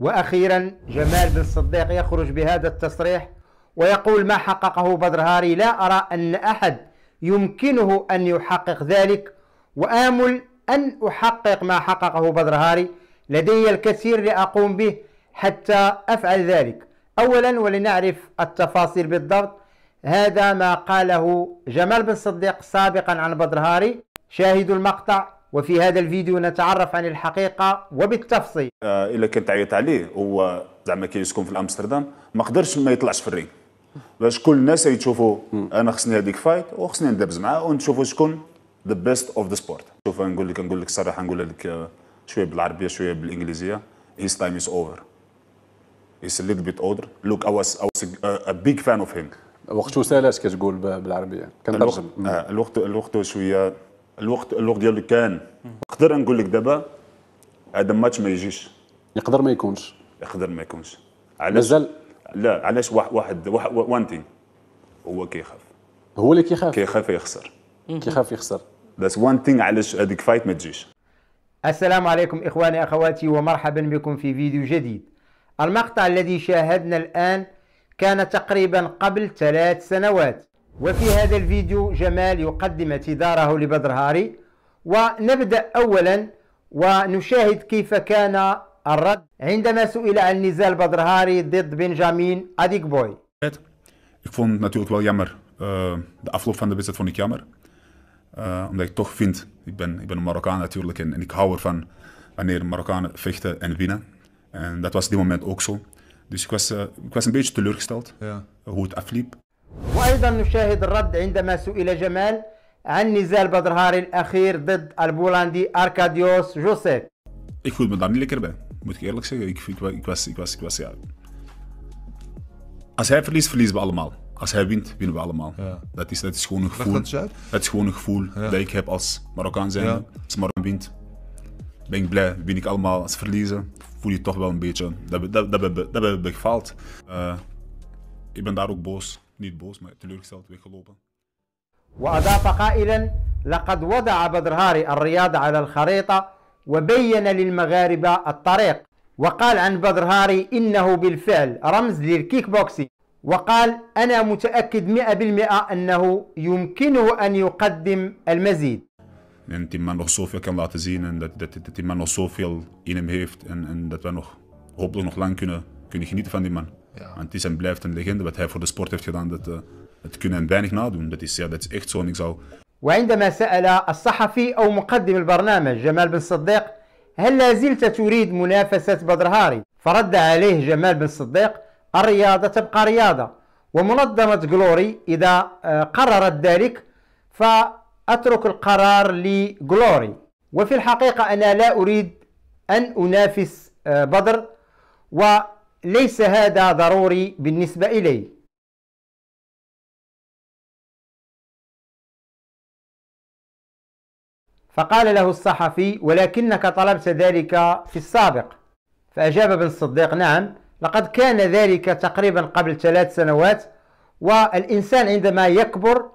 وأخيرا جمال بن صديق يخرج بهذا التصريح ويقول ما حققه بدر هاري لا أرى أن أحد يمكنه أن يحقق ذلك وآمل أن أحقق ما حققه بدر هاري لدي الكثير لأقوم به حتى أفعل ذلك أولا ولنعرف التفاصيل بالضبط هذا ما قاله جمال بن صديق سابقا عن بدر هاري شاهدوا المقطع وفي هذا الفيديو نتعرف عن الحقيقة وبالتفصيل آه، إلا كان تعيط عليه هو زعما كي يسكن في أمستردام ما قدرش ما يطلعش في الرينج باش كل الناس يتشوفوا انا خصني هذيك فايت وخصني ندبز معاه ونشوفوا شكون ذا بيست اوف ذا سبورت شوف نقول لك نقول لك الصراحه نقول لك آه، شويه بالعربيه شويه بالانجليزيه هيز تايم از اوفر هيز ا ليتل بيت اولدر لوك اي واز ا بيج فان اوف هيم وقته سالاش كتقول بالعربيه كنترجم آه، الوقت الوقت شويه الوقت الوقت ديالو كان نقدر نقول لك دابا هذا الماتش ما يجيش يقدر ما يكونش يقدر ما يكونش علاش مازال لا علاش واحد واحد وان ثينغ هو كيخاف هو اللي كيخاف كيخاف يخسر كيخاف يخسر بس وان ثينغ علاش هذيك فايت ما تجيش السلام عليكم اخواني اخواتي ومرحبا بكم في فيديو جديد المقطع الذي شاهدنا الان كان تقريبا قبل ثلاث سنوات وفي هذا الفيديو جمال يقدم اعتذاره لبدر هاري ونبدأ أولا ونشاهد كيف كان الرد عندما سئل عن نزال بدر هاري ضد بنجامين اديك بوي Ik vond het natuurlijk wel jammer. Uh, de afloop van de wedstrijd vond ik jammer. Uh, omdat ik toch vind, ik ben, ik ben een Marokkaan natuurlijk en, en ik hou ervan wanneer Marokkanen vechten en winnen. En dat was op dit moment ook zo. Dus ik was, uh, ik was een beetje teleurgesteld ja. hoe het afliep. وأيضا نشاهد الرد عندما سئل جمال عن نزال بدرهاري الأخير ضد البولندي أركاديوس جوسيف Ik voel me daar niet lekker bij, moet ik eerlijk zeggen. Ik, ik, ik was, ik was, ik was ja. Als hij verliest, verliezen we allemaal. Als hij wint, winnen we allemaal. Ja. Dat, is, dat is gewoon een gevoel. Dat, dat is gewoon een gevoel ja. dat ik heb als Marokkaan zijn. Ja. Als Marokkaan wint, ben ik blij. Win ik allemaal. Als verliezen, voel je toch wel een beetje dat we, dat, dat, dat we gefaald. Uh, ik ben daar ook boos niet boos, maar teleurgesteld weggelopen. وأضاف قائلا لقد وضع بدرهاري الرياض على الخريطة وبين للمغاربة الطريق وقال عن بدرهاري إنه بالفعل رمز للكيك بوكسينج وقال أنا متأكد 100% أنه يمكنه أن يقدم المزيد En die man nog zoveel kan laten zien en dat, dat, dat nog zoveel in hem heeft en, en dat we nog hopelijk nog lang kunnen genieten van die man. Ja. En het is en blijft een legende. Wat hij voor de sport heeft gedaan, dat, uh, eh, dat kunnen hem weinig nadoen. Dat is, ja, dat is echt zo. En ik zou... وعندما سأل الصحفي أو مقدم البرنامج جمال بن صديق هل لا زلت تريد منافسة بدر هاري؟ فرد عليه جمال بن صديق الرياضة تبقى رياضة ومنظمة جلوري إذا آه، قررت ذلك فأترك القرار لجلوري وفي الحقيقة أنا لا أريد أن أنافس آه، بدر و ليس هذا ضروري بالنسبة إلي فقال له الصحفي ولكنك طلبت ذلك في السابق فأجاب بن الصديق نعم لقد كان ذلك تقريبا قبل ثلاث سنوات والإنسان عندما يكبر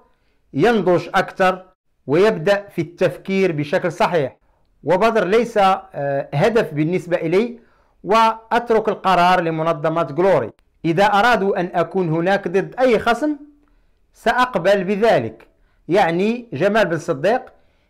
ينضج أكثر ويبدأ في التفكير بشكل صحيح وبدر ليس آه، هدف بالنسبة إلي وأترك القرار لمنظمة غلوري إذا أرادوا أن أكون هناك ضد أي خصم سأقبل بذلك يعني جمال بن صديق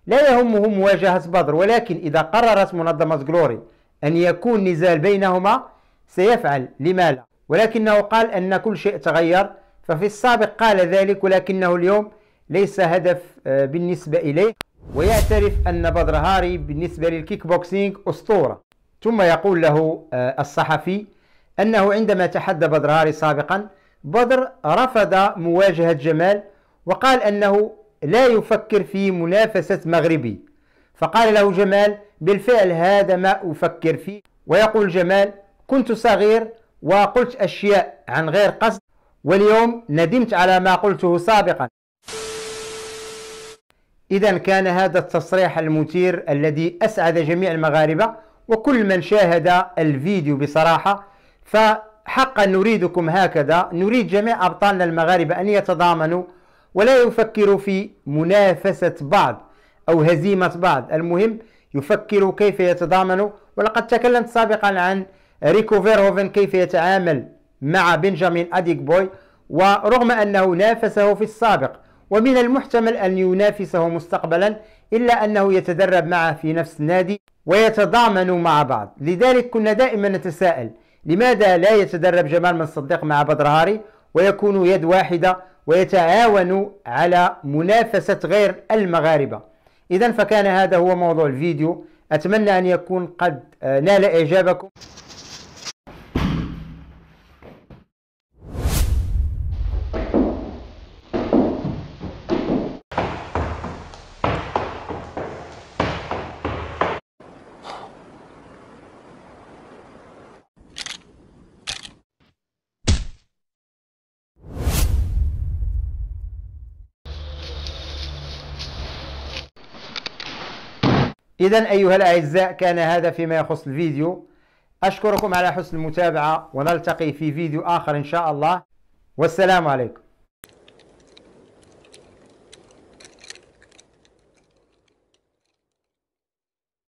لا يهمه مواجهة بدر ولكن إذا قررت منظمة غلوري أن يكون نزال بينهما سيفعل لما لا ولكنه قال أن كل شيء تغير ففي السابق قال ذلك ولكنه اليوم ليس هدف آه، بالنسبة إليه ويعترف أن بدر هاري بالنسبة للكيك بوكسينج أسطورة ثم يقول له آه، الصحفي أنه عندما تحدى بدر هاري سابقا بدر رفض مواجهة جمال وقال أنه لا يفكر في منافسة مغربي فقال له جمال بالفعل هذا ما أفكر فيه ويقول جمال كنت صغير وقلت أشياء عن غير قصد واليوم ندمت على ما قلته سابقا إذا كان هذا التصريح المثير الذي أسعد جميع المغاربة وكل من شاهد الفيديو بصراحة فحقا نريدكم هكذا نريد جميع أبطالنا المغاربة أن يتضامنوا ولا يفكروا في منافسة بعض أو هزيمة بعض المهم يفكروا كيف يتضامنوا ولقد تكلمت سابقا عن ريكو فيرهوفن كيف يتعامل مع بنجامين أديك بوي ورغم أنه نافسه في السابق ومن المحتمل أن ينافسه مستقبلا إلا أنه يتدرب معه في نفس النادي ويتضامن مع بعض لذلك كنا دائما نتساءل لماذا لا يتدرب جمال من صديق مع بدر هاري ويكون يد واحدة ويتعاون على منافسة غير المغاربة إذا فكان هذا هو موضوع الفيديو أتمنى أن يكون قد آه، نال إعجابكم إذا أيها الأعزاء كان هذا فيما يخص الفيديو أشكركم على حسن المتابعة ونلتقي في فيديو آخر إن شاء الله والسلام عليكم